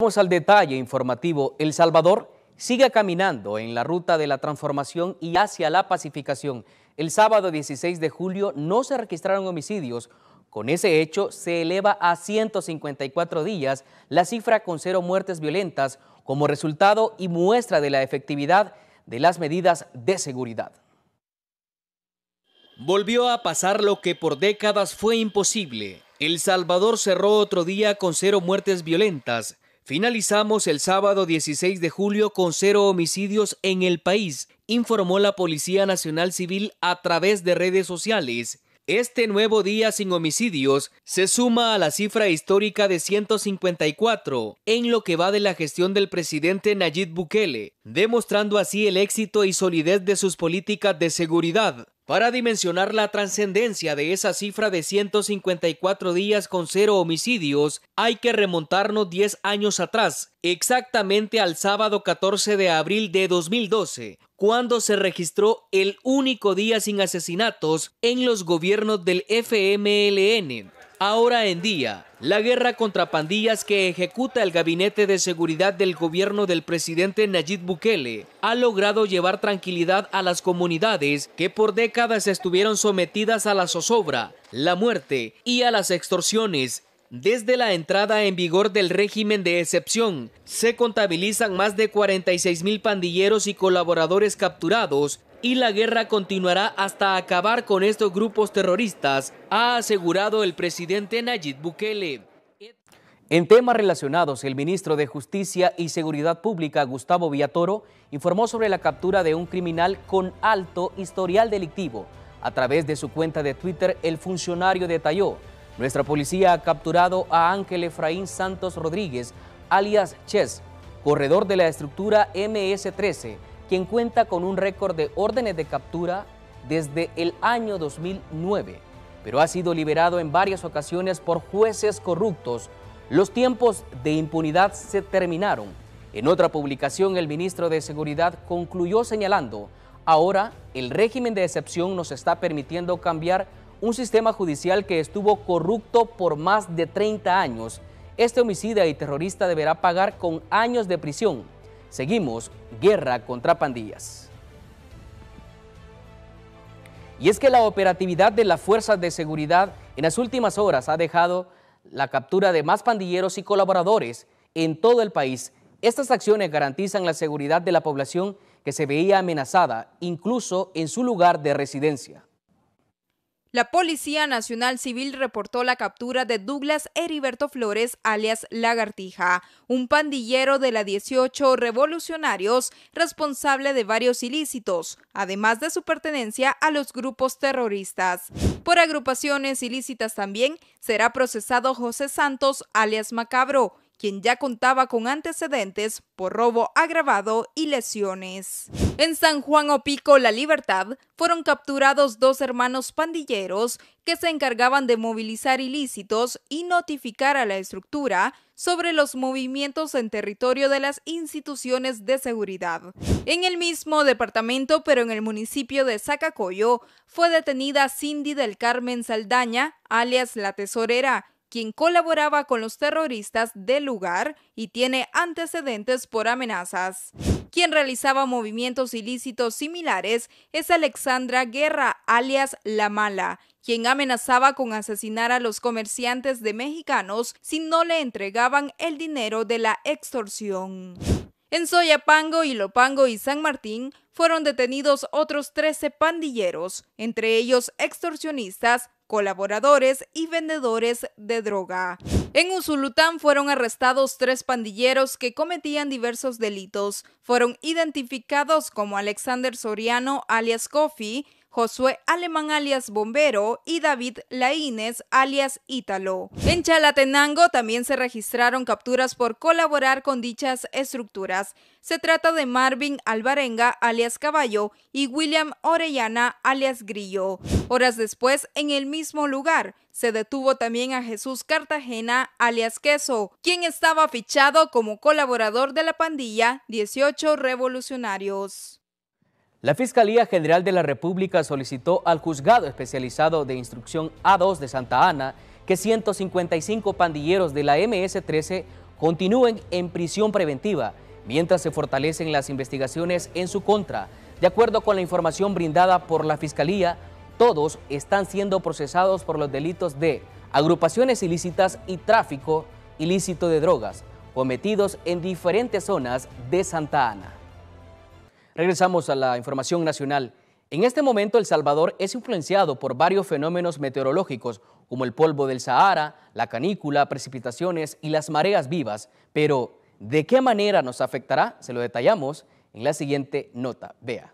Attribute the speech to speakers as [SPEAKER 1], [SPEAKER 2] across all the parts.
[SPEAKER 1] Vamos al detalle informativo. El Salvador sigue caminando en la ruta de la transformación y hacia la pacificación. El sábado 16 de julio no se registraron homicidios. Con ese hecho se eleva a 154 días la cifra con cero muertes violentas como resultado y muestra de la efectividad de las medidas de seguridad. Volvió a pasar lo que por décadas fue imposible. El Salvador cerró otro día con cero muertes violentas Finalizamos el sábado 16 de julio con cero homicidios en el país, informó la Policía Nacional Civil a través de redes sociales. Este nuevo día sin homicidios se suma a la cifra histórica de 154 en lo que va de la gestión del presidente Nayib Bukele, demostrando así el éxito y solidez de sus políticas de seguridad. Para dimensionar la trascendencia de esa cifra de 154 días con cero homicidios, hay que remontarnos 10 años atrás, exactamente al sábado 14 de abril de 2012, cuando se registró el único día sin asesinatos en los gobiernos del FMLN. Ahora en día, la guerra contra pandillas que ejecuta el Gabinete de Seguridad del gobierno del presidente Nayib Bukele ha logrado llevar tranquilidad a las comunidades que por décadas estuvieron sometidas a la zozobra, la muerte y a las extorsiones. Desde la entrada en vigor del régimen de excepción, se contabilizan más de 46 mil pandilleros y colaboradores capturados y la guerra continuará hasta acabar con estos grupos terroristas, ha asegurado el presidente Nayib Bukele. En temas relacionados, el ministro de Justicia y Seguridad Pública, Gustavo Villatoro, informó sobre la captura de un criminal con alto historial delictivo. A través de su cuenta de Twitter, el funcionario detalló, nuestra policía ha capturado a Ángel Efraín Santos Rodríguez, alias Chess, corredor de la estructura MS-13, quien cuenta con un récord de órdenes de captura desde el año 2009, pero ha sido liberado en varias ocasiones por jueces corruptos. Los tiempos de impunidad se terminaron. En otra publicación, el ministro de Seguridad concluyó señalando, ahora el régimen de excepción nos está permitiendo cambiar un sistema judicial que estuvo corrupto por más de 30 años. Este homicida y terrorista deberá pagar con años de prisión Seguimos guerra contra pandillas. Y es que la operatividad de las fuerzas de seguridad en las últimas horas ha dejado la captura de más pandilleros y colaboradores en todo el país. Estas acciones garantizan la seguridad de la población que se veía amenazada incluso en su lugar de residencia.
[SPEAKER 2] La Policía Nacional Civil reportó la captura de Douglas Heriberto Flores, alias Lagartija, un pandillero de la 18 revolucionarios responsable de varios ilícitos, además de su pertenencia a los grupos terroristas. Por agrupaciones ilícitas también será procesado José Santos, alias Macabro, quien ya contaba con antecedentes por robo agravado y lesiones. En San Juan Opico, La Libertad, fueron capturados dos hermanos pandilleros que se encargaban de movilizar ilícitos y notificar a la estructura sobre los movimientos en territorio de las instituciones de seguridad. En el mismo departamento, pero en el municipio de Zacacoyo, fue detenida Cindy del Carmen Saldaña, alias la tesorera, quien colaboraba con los terroristas del lugar y tiene antecedentes por amenazas. Quien realizaba movimientos ilícitos similares es Alexandra Guerra, alias La Mala, quien amenazaba con asesinar a los comerciantes de mexicanos si no le entregaban el dinero de la extorsión. En Soyapango, Ilopango y San Martín fueron detenidos otros 13 pandilleros, entre ellos extorsionistas, colaboradores y vendedores de droga. En Usulután fueron arrestados tres pandilleros que cometían diversos delitos. Fueron identificados como Alexander Soriano, alias Coffee, Josué Alemán alias Bombero y David Laínez alias Ítalo. En Chalatenango también se registraron capturas por colaborar con dichas estructuras. Se trata de Marvin Albarenga alias Caballo y William Orellana alias Grillo. Horas después, en el mismo lugar, se detuvo también a Jesús Cartagena alias Queso, quien estaba fichado como colaborador de la pandilla 18 Revolucionarios.
[SPEAKER 1] La Fiscalía General de la República solicitó al Juzgado Especializado de Instrucción A2 de Santa Ana que 155 pandilleros de la MS-13 continúen en prisión preventiva mientras se fortalecen las investigaciones en su contra. De acuerdo con la información brindada por la Fiscalía, todos están siendo procesados por los delitos de agrupaciones ilícitas y tráfico ilícito de drogas cometidos en diferentes zonas de Santa Ana. Regresamos a la información nacional. En este momento El Salvador es influenciado por varios fenómenos meteorológicos como el polvo del Sahara, la canícula, precipitaciones y las mareas vivas. Pero, ¿de qué manera nos afectará? Se lo detallamos en la siguiente nota. Vea.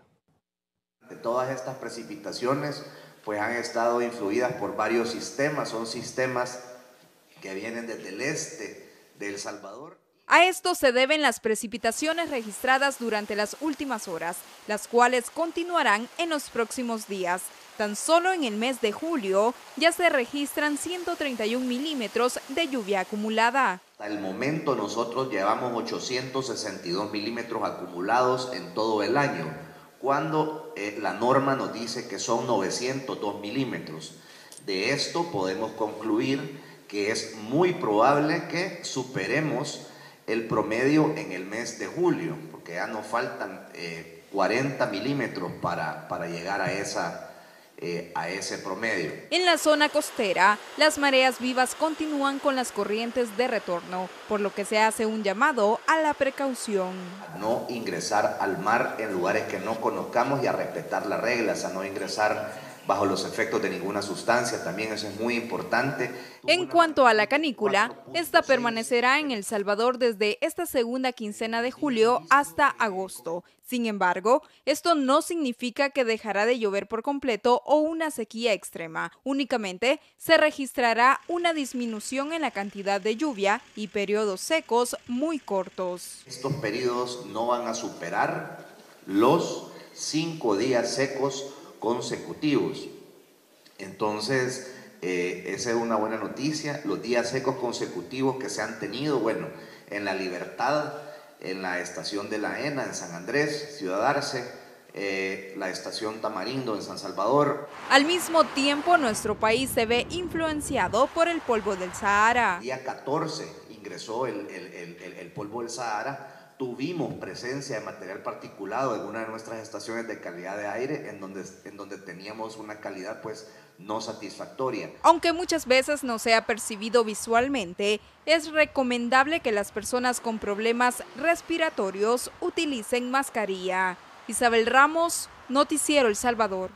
[SPEAKER 3] Todas estas precipitaciones pues han estado influidas por varios sistemas, son sistemas que vienen desde el este de El Salvador.
[SPEAKER 2] A esto se deben las precipitaciones registradas durante las últimas horas, las cuales continuarán en los próximos días. Tan solo en el mes de julio ya se registran 131 milímetros de lluvia acumulada.
[SPEAKER 3] Hasta el momento nosotros llevamos 862 milímetros acumulados en todo el año, cuando eh, la norma nos dice que son 902 milímetros. De esto podemos concluir que es muy probable que superemos el promedio en el mes de julio, porque ya nos faltan 40 eh, milímetros para, para llegar a esa... Eh, a ese promedio.
[SPEAKER 2] En la zona costera, las mareas vivas continúan con las corrientes de retorno, por lo que se hace un llamado a la precaución.
[SPEAKER 3] No ingresar al mar en lugares que no conozcamos y a respetar las reglas, a no ingresar bajo los efectos de ninguna sustancia. También eso es muy importante.
[SPEAKER 2] En cuanto a la canícula, esta permanecerá en El Salvador desde esta segunda quincena de julio hasta agosto. Sin embargo, esto no significa que dejará de llover por completo o una sequía extrema. Únicamente se registrará una disminución en la cantidad de lluvia y periodos secos muy cortos.
[SPEAKER 3] Estos periodos no van a superar los cinco días secos consecutivos. Entonces, eh, esa es una buena noticia. Los días secos consecutivos que se han tenido, bueno, en La Libertad, en la estación de La ENA, en San Andrés, Ciudad Arce, eh, la estación Tamarindo en San Salvador.
[SPEAKER 2] Al mismo tiempo, nuestro país se ve influenciado por el polvo del Sahara. El día
[SPEAKER 3] 14 ingresó el polvo del Sahara tuvimos presencia de material particulado en una de nuestras estaciones de calidad de aire en donde, en donde teníamos una calidad pues no satisfactoria.
[SPEAKER 2] Aunque muchas veces no sea percibido visualmente, es recomendable que las personas con problemas respiratorios utilicen mascarilla. Isabel Ramos, Noticiero El Salvador.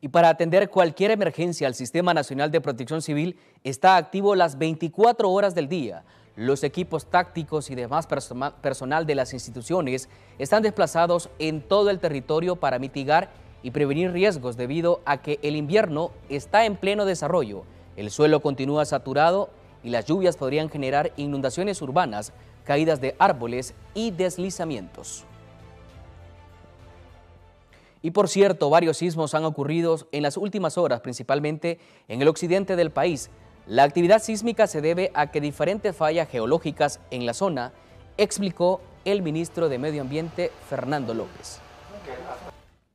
[SPEAKER 1] Y para atender cualquier emergencia, el Sistema Nacional de Protección Civil está activo las 24 horas del día los equipos tácticos y demás personal de las instituciones están desplazados en todo el territorio para mitigar y prevenir riesgos debido a que el invierno está en pleno desarrollo, el suelo continúa saturado y las lluvias podrían generar inundaciones urbanas, caídas de árboles y deslizamientos. Y por cierto, varios sismos han ocurrido en las últimas horas, principalmente en el occidente del país, la actividad sísmica se debe a que diferentes fallas geológicas en la zona, explicó el ministro de Medio Ambiente, Fernando López.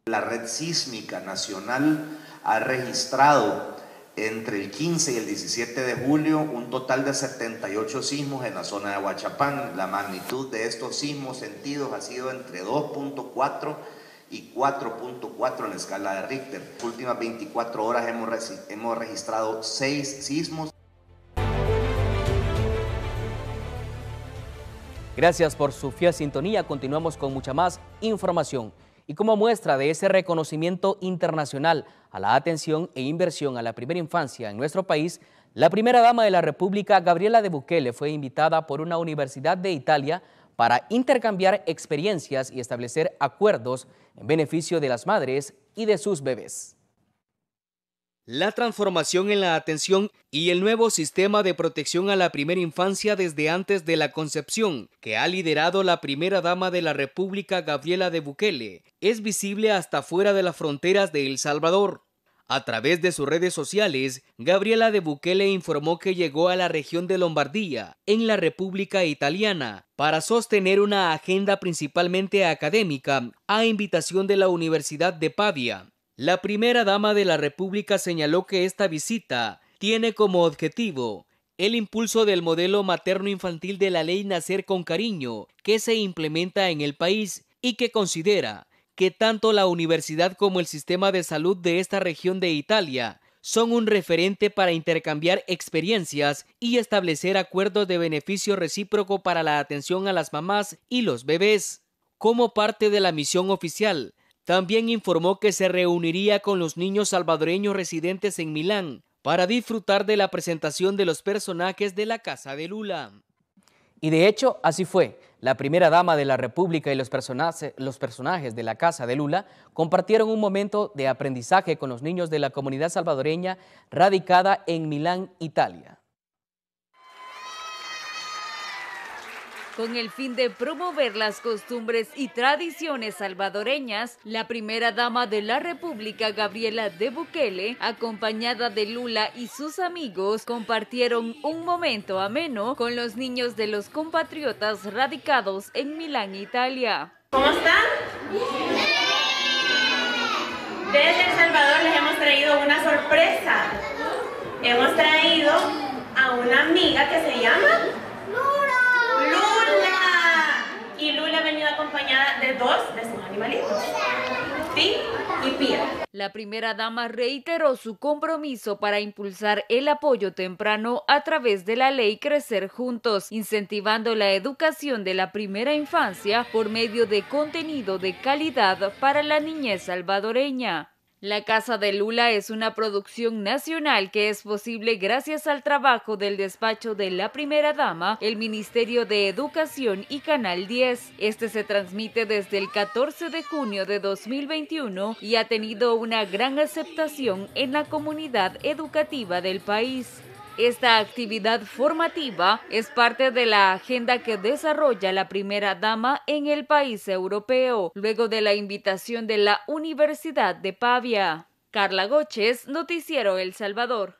[SPEAKER 3] La red sísmica nacional ha registrado entre el 15 y el 17 de julio un total de 78 sismos en la zona de Huachapán. La magnitud de estos sismos sentidos ha sido entre 2.4 y y 4.4 en la escala de Richter. En las últimas 24 horas hemos, hemos registrado 6 sismos.
[SPEAKER 1] Gracias por su fiel sintonía. Continuamos con mucha más información. Y como muestra de ese reconocimiento internacional a la atención e inversión a la primera infancia en nuestro país, la primera dama de la República, Gabriela de Bukele, fue invitada por una universidad de Italia para intercambiar experiencias y establecer acuerdos en beneficio de las madres y de sus bebés. La transformación en la atención y el nuevo sistema de protección a la primera infancia desde antes de la concepción, que ha liderado la primera dama de la República Gabriela de Bukele, es visible hasta fuera de las fronteras de El Salvador. A través de sus redes sociales, Gabriela de Bukele informó que llegó a la región de Lombardía, en la República Italiana, para sostener una agenda principalmente académica a invitación de la Universidad de Pavia. La primera dama de la República señaló que esta visita tiene como objetivo el impulso del modelo materno-infantil de la ley Nacer con Cariño, que se implementa en el país y que considera que tanto la universidad como el sistema de salud de esta región de Italia son un referente para intercambiar experiencias y establecer acuerdos de beneficio recíproco para la atención a las mamás y los bebés. Como parte de la misión oficial, también informó que se reuniría con los niños salvadoreños residentes en Milán para disfrutar de la presentación de los personajes de la Casa de Lula. Y de hecho, así fue. La primera dama de la República y los personajes, de la Casa de Lula compartieron un momento de aprendizaje con los niños de la comunidad salvadoreña radicada en Milán, Italia.
[SPEAKER 4] Con el fin de promover las costumbres y tradiciones salvadoreñas, la primera dama de la República, Gabriela de Bukele, acompañada de Lula y sus amigos, compartieron un momento ameno con los niños de los compatriotas radicados en Milán, Italia. ¿Cómo están? Desde El Salvador les hemos traído una sorpresa.
[SPEAKER 5] Hemos traído a una amiga que se llama y Lula ha venido acompañada de dos de sus animalitos,
[SPEAKER 4] y Pía. La primera dama reiteró su compromiso para impulsar el apoyo temprano a través de la ley Crecer Juntos, incentivando la educación de la primera infancia por medio de contenido de calidad para la niñez salvadoreña. La Casa de Lula es una producción nacional que es posible gracias al trabajo del despacho de la Primera Dama, el Ministerio de Educación y Canal 10. Este se transmite desde el 14 de junio de 2021 y ha tenido una gran aceptación en la comunidad educativa del país. Esta actividad formativa es parte de la agenda que desarrolla la primera dama en el país europeo, luego de la invitación de la Universidad de Pavia. Carla Goches, Noticiero El Salvador.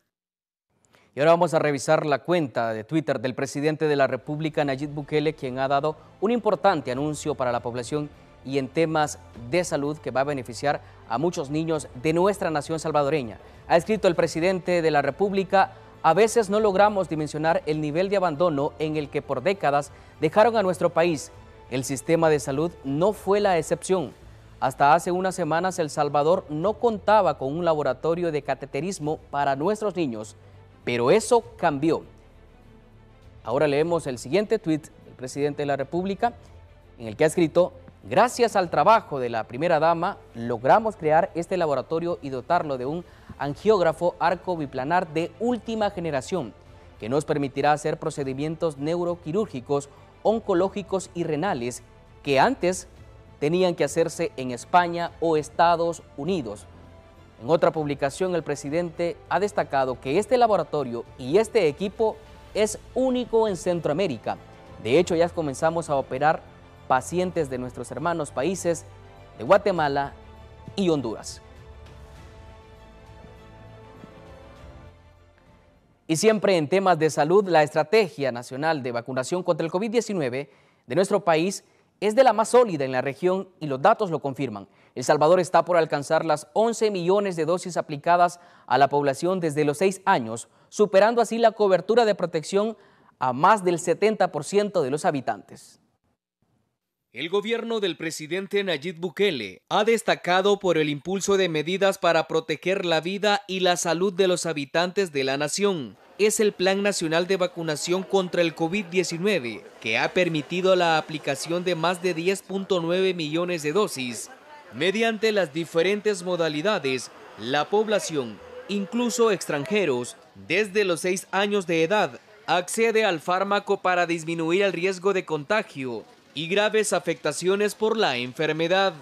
[SPEAKER 1] Y ahora vamos a revisar la cuenta de Twitter del presidente de la República, Nayib Bukele, quien ha dado un importante anuncio para la población y en temas de salud que va a beneficiar a muchos niños de nuestra nación salvadoreña. Ha escrito el presidente de la República a veces no logramos dimensionar el nivel de abandono en el que por décadas dejaron a nuestro país. El sistema de salud no fue la excepción. Hasta hace unas semanas El Salvador no contaba con un laboratorio de cateterismo para nuestros niños, pero eso cambió. Ahora leemos el siguiente tuit del presidente de la República en el que ha escrito Gracias al trabajo de la primera dama, logramos crear este laboratorio y dotarlo de un angiógrafo arco biplanar de última generación, que nos permitirá hacer procedimientos neuroquirúrgicos, oncológicos y renales que antes tenían que hacerse en España o Estados Unidos. En otra publicación, el presidente ha destacado que este laboratorio y este equipo es único en Centroamérica. De hecho, ya comenzamos a operar pacientes de nuestros hermanos países de Guatemala y Honduras. Y siempre en temas de salud, la Estrategia Nacional de Vacunación contra el COVID-19 de nuestro país es de la más sólida en la región y los datos lo confirman. El Salvador está por alcanzar las 11 millones de dosis aplicadas a la población desde los 6 años, superando así la cobertura de protección a más del 70% de los habitantes. El gobierno del presidente Nayib Bukele ha destacado por el impulso de medidas para proteger la vida y la salud de los habitantes de la nación. Es el Plan Nacional de Vacunación contra el COVID-19, que ha permitido la aplicación de más de 10.9 millones de dosis. Mediante las diferentes modalidades, la población, incluso extranjeros, desde los 6 años de edad, accede al fármaco para disminuir el riesgo de contagio y graves afectaciones por la enfermedad.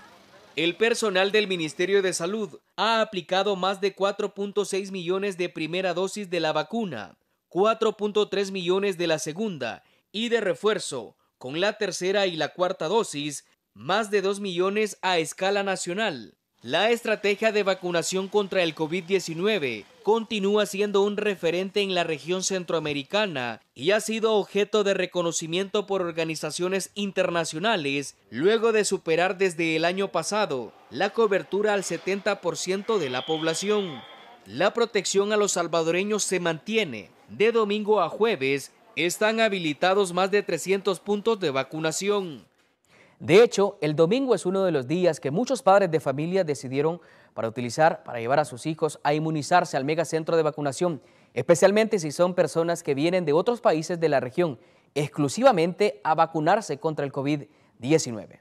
[SPEAKER 1] El personal del Ministerio de Salud ha aplicado más de 4.6 millones de primera dosis de la vacuna, 4.3 millones de la segunda y de refuerzo, con la tercera y la cuarta dosis, más de 2 millones a escala nacional. La estrategia de vacunación contra el COVID-19 continúa siendo un referente en la región centroamericana y ha sido objeto de reconocimiento por organizaciones internacionales luego de superar desde el año pasado la cobertura al 70% de la población. La protección a los salvadoreños se mantiene. De domingo a jueves están habilitados más de 300 puntos de vacunación. De hecho, el domingo es uno de los días que muchos padres de familia decidieron para utilizar para llevar a sus hijos a inmunizarse al megacentro de vacunación, especialmente si son personas que vienen de otros países de la región, exclusivamente a vacunarse contra el COVID-19.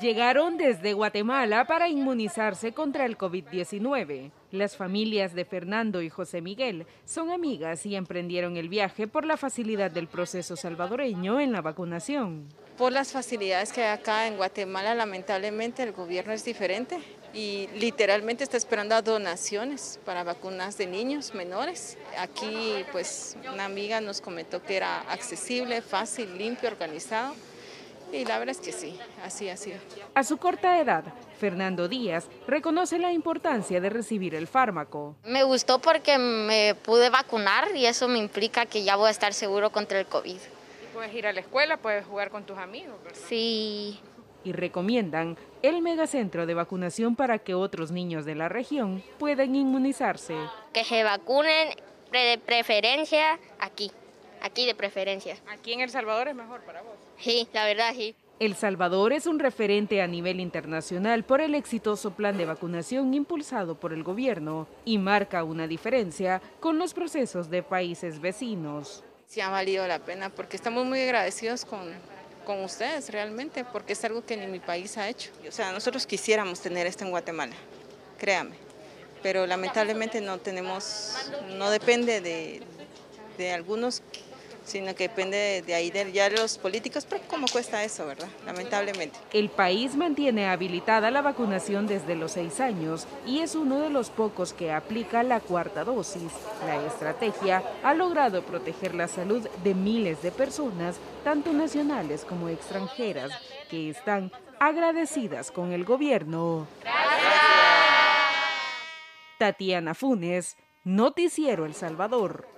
[SPEAKER 5] Llegaron desde Guatemala para inmunizarse contra el COVID-19. Las familias de Fernando y José Miguel son amigas y emprendieron el viaje por la facilidad del proceso salvadoreño en la vacunación por las facilidades que hay acá en Guatemala, lamentablemente el gobierno es diferente y literalmente está esperando a donaciones para vacunas de niños menores. Aquí pues una amiga nos comentó que era accesible, fácil, limpio, organizado. Y la verdad es que sí, así ha sido. A su corta edad, Fernando Díaz reconoce la importancia de recibir el fármaco. Me gustó porque me pude vacunar y eso me implica que ya voy a estar seguro contra el COVID puedes ir a la escuela, puedes jugar con tus amigos, Sí. Y recomiendan el megacentro de vacunación para que otros niños de la región puedan inmunizarse. Que se vacunen de preferencia aquí, aquí de preferencia. ¿Aquí en El Salvador es mejor para vos? Sí, la verdad sí. El Salvador es un referente a nivel internacional por el exitoso plan de vacunación impulsado por el gobierno y marca una diferencia con los procesos de países vecinos. Si ha valido la pena, porque estamos muy agradecidos con, ustedes realmente, porque es algo que ni mi país ha hecho. O sea, nosotros quisiéramos tener esto en Guatemala, créame, pero lamentablemente no tenemos, no depende de, de algunos sino que depende de, ahí de, ya los políticos, pero cómo cuesta eso, ¿verdad? Lamentablemente. El país mantiene habilitada la vacunación desde los seis años y es uno de los pocos que aplica la cuarta dosis. La estrategia ha logrado proteger la salud de miles de personas, tanto nacionales como extranjeras, que están agradecidas con el gobierno. Gracias. Tatiana Funes, Noticiero El Salvador.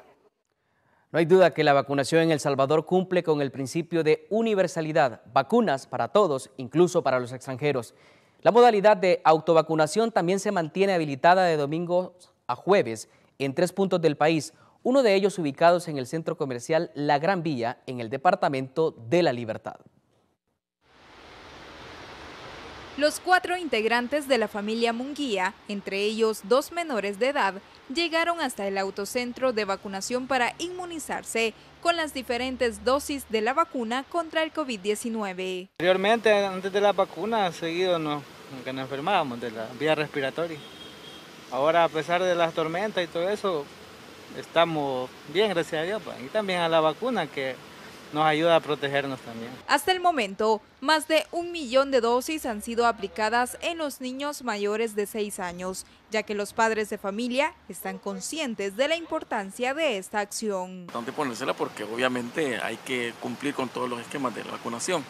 [SPEAKER 1] No hay duda que la vacunación en El Salvador cumple con el principio de universalidad, vacunas para todos, incluso para los extranjeros. La modalidad de autovacunación también se mantiene habilitada de domingo a jueves en tres puntos del país, uno de ellos ubicados en el centro comercial La Gran Villa, en el Departamento de la Libertad.
[SPEAKER 2] Los cuatro integrantes de la familia Munguía, entre ellos dos menores de edad, llegaron hasta el autocentro de vacunación para inmunizarse con las diferentes dosis de la vacuna contra el COVID-19.
[SPEAKER 3] Anteriormente, antes de la vacuna, seguido nos, nunca nos enfermábamos de la vía respiratoria. Ahora, a pesar de las tormentas y todo eso, estamos bien, gracias a Dios, pues. y también a la vacuna que nos ayuda a protegernos también.
[SPEAKER 2] Hasta el momento, más de un millón de dosis han sido aplicadas en los niños mayores de 6 años, ya que los padres de familia están conscientes de la importancia de esta acción.
[SPEAKER 3] Importante ponérsela porque obviamente hay que cumplir con todos los
[SPEAKER 1] esquemas de la vacunación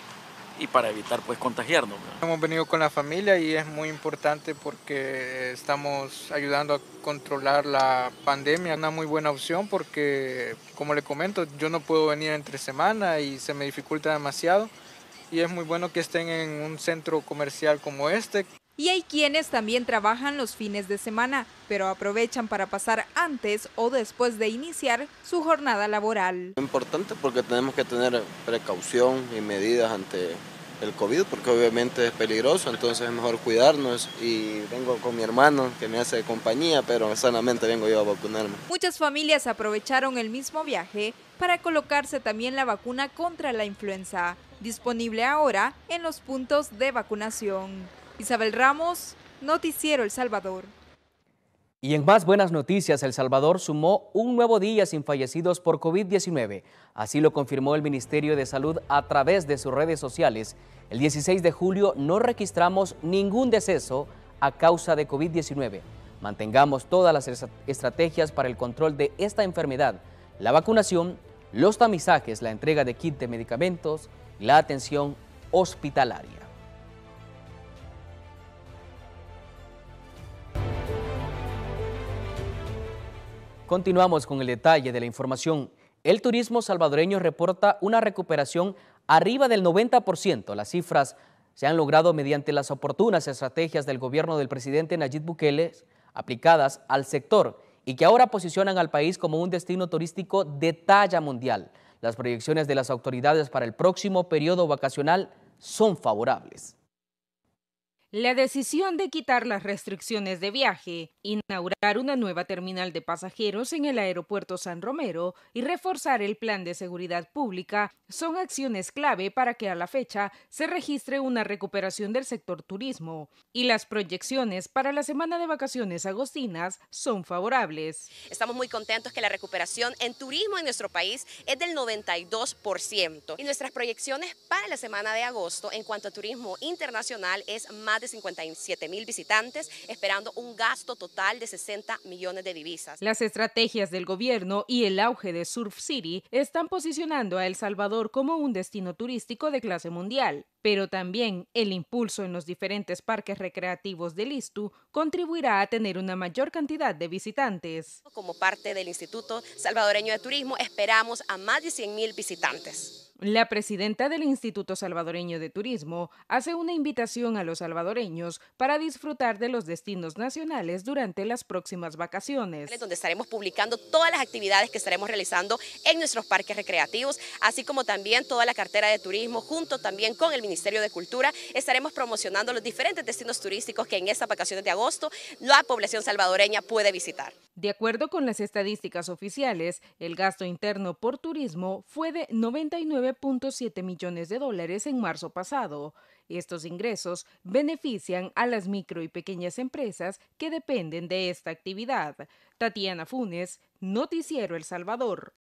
[SPEAKER 1] y para evitar pues contagiarnos.
[SPEAKER 3] Hemos venido con la familia y es muy importante porque estamos ayudando a controlar la pandemia. Una muy buena opción porque, como le comento, yo no puedo venir entre semana y se me dificulta demasiado. Y es muy bueno que estén en un centro comercial como este. Y
[SPEAKER 2] hay quienes también trabajan los fines de semana, pero aprovechan para pasar antes o después de iniciar su jornada laboral.
[SPEAKER 3] Importante porque tenemos que tener precaución y medidas ante el COVID, porque obviamente es peligroso, entonces es mejor cuidarnos y vengo con mi hermano que me hace compañía, pero sanamente vengo yo a vacunarme.
[SPEAKER 2] Muchas familias aprovecharon el mismo viaje para colocarse también la vacuna contra la influenza, disponible ahora en los puntos de vacunación. Isabel Ramos, Noticiero El Salvador.
[SPEAKER 1] Y en más buenas noticias, El Salvador sumó un nuevo día sin fallecidos por COVID-19. Así lo confirmó el Ministerio de Salud a través de sus redes sociales. El 16 de julio no registramos ningún deceso a causa de COVID-19. Mantengamos todas las estrategias para el control de esta enfermedad, la vacunación, los tamizajes, la entrega de kit de medicamentos y la atención hospitalaria. Continuamos con el detalle de la información. El turismo salvadoreño reporta una recuperación arriba del 90%. Las cifras se han logrado mediante las oportunas estrategias del gobierno del presidente Nayib Bukele aplicadas al sector y que ahora posicionan al país como un destino turístico de talla mundial. Las proyecciones de las autoridades para el próximo periodo vacacional son favorables.
[SPEAKER 5] La decisión de quitar las restricciones de viaje inaugurar una nueva terminal de pasajeros en el aeropuerto San Romero y reforzar el plan de seguridad pública son acciones clave para que a la fecha se registre una recuperación del sector turismo y las proyecciones para la semana de vacaciones agostinas son favorables. Estamos muy contentos que la recuperación en turismo en nuestro país es del 92% y nuestras proyecciones para la semana de agosto en cuanto a turismo internacional es más de 57 mil visitantes esperando un gasto total total de 60 millones de divisas. Las estrategias del gobierno y el auge de Surf City están posicionando a El Salvador como un destino turístico de clase mundial, pero también el impulso en los diferentes parques recreativos de ISTU contribuirá a tener una mayor cantidad de visitantes. Como parte del Instituto Salvadoreño de Turismo esperamos a más de 100 mil visitantes. La presidenta del Instituto Salvadoreño de Turismo hace una invitación a los salvadoreños para disfrutar de los destinos nacionales durante las próximas vacaciones. Donde estaremos publicando todas las actividades que estaremos realizando en nuestros parques recreativos, así como también toda la cartera de turismo, junto también con el Ministerio de Cultura, estaremos promocionando los diferentes destinos turísticos que en estas vacaciones de agosto la población salvadoreña puede visitar. De acuerdo con las estadísticas oficiales, el gasto interno por turismo fue de 99 9.7 millones de dólares en marzo pasado. Estos ingresos benefician a las micro y pequeñas empresas que dependen de esta actividad. Tatiana Funes, Noticiero El Salvador.